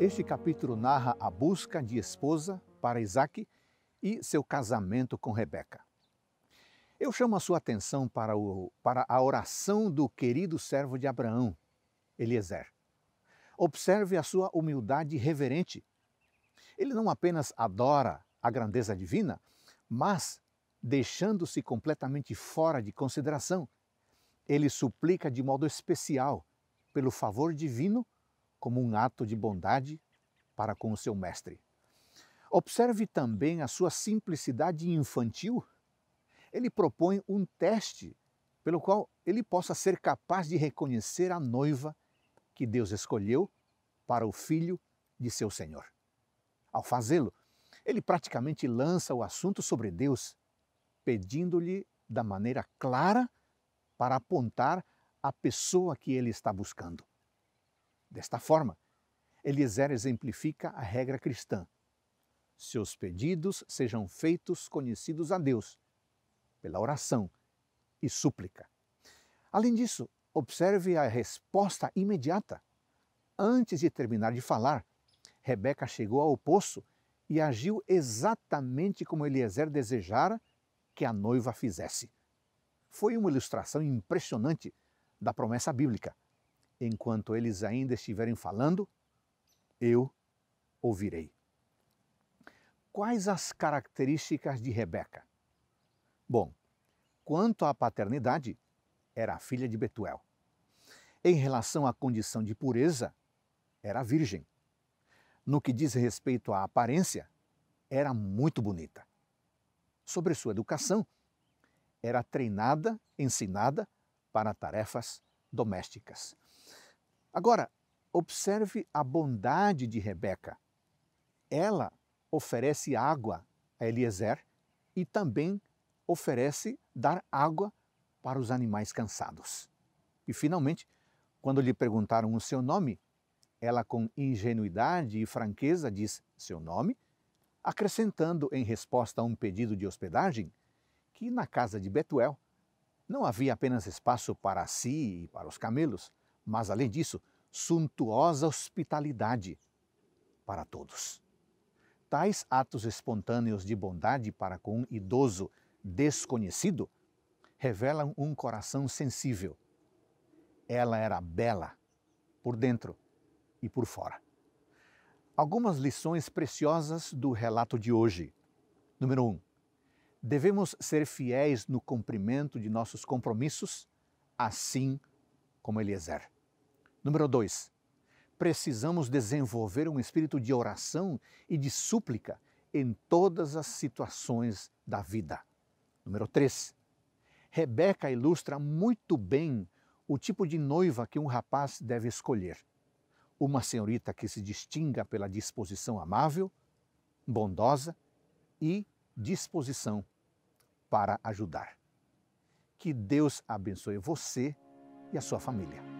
Este capítulo narra a busca de esposa para Isaac e seu casamento com Rebeca. Eu chamo a sua atenção para, o, para a oração do querido servo de Abraão, Eliezer. Observe a sua humildade reverente. Ele não apenas adora a grandeza divina, mas, deixando-se completamente fora de consideração, ele suplica de modo especial pelo favor divino como um ato de bondade para com o seu mestre. Observe também a sua simplicidade infantil. Ele propõe um teste pelo qual ele possa ser capaz de reconhecer a noiva que Deus escolheu para o filho de seu Senhor. Ao fazê-lo, ele praticamente lança o assunto sobre Deus, pedindo-lhe da maneira clara para apontar a pessoa que ele está buscando. Desta forma, Eliezer exemplifica a regra cristã. Seus pedidos sejam feitos conhecidos a Deus pela oração e súplica. Além disso, observe a resposta imediata. Antes de terminar de falar, Rebeca chegou ao poço e agiu exatamente como Eliezer desejara que a noiva fizesse. Foi uma ilustração impressionante da promessa bíblica enquanto eles ainda estiverem falando, eu ouvirei. Quais as características de Rebeca? Bom, quanto à paternidade, era filha de Betuel. Em relação à condição de pureza, era virgem. No que diz respeito à aparência, era muito bonita. Sobre sua educação, era treinada, ensinada para tarefas domésticas. Agora, observe a bondade de Rebeca. Ela oferece água a Eliezer e também oferece dar água para os animais cansados. E finalmente, quando lhe perguntaram o seu nome, ela com ingenuidade e franqueza diz seu nome, acrescentando em resposta a um pedido de hospedagem que na casa de Betuel não havia apenas espaço para si e para os camelos, mas além disso, suntuosa hospitalidade para todos. Tais atos espontâneos de bondade para com um idoso desconhecido revelam um coração sensível. Ela era bela por dentro e por fora. Algumas lições preciosas do relato de hoje. Número 1. Um, devemos ser fiéis no cumprimento de nossos compromissos, assim como Eliezer. Número dois, precisamos desenvolver um espírito de oração e de súplica em todas as situações da vida. Número três, Rebeca ilustra muito bem o tipo de noiva que um rapaz deve escolher. Uma senhorita que se distinga pela disposição amável, bondosa e disposição para ajudar. Que Deus abençoe você e a sua família.